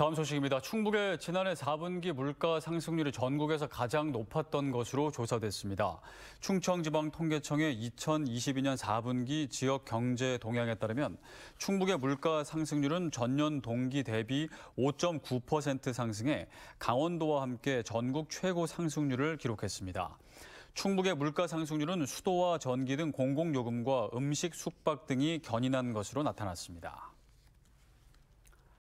다음 소식입니다. 충북의 지난해 4분기 물가 상승률이 전국에서 가장 높았던 것으로 조사됐습니다. 충청지방통계청의 2022년 4분기 지역 경제 동향에 따르면 충북의 물가 상승률은 전년 동기 대비 5.9% 상승해 강원도와 함께 전국 최고 상승률을 기록했습니다. 충북의 물가 상승률은 수도와 전기 등 공공요금과 음식, 숙박 등이 견인한 것으로 나타났습니다.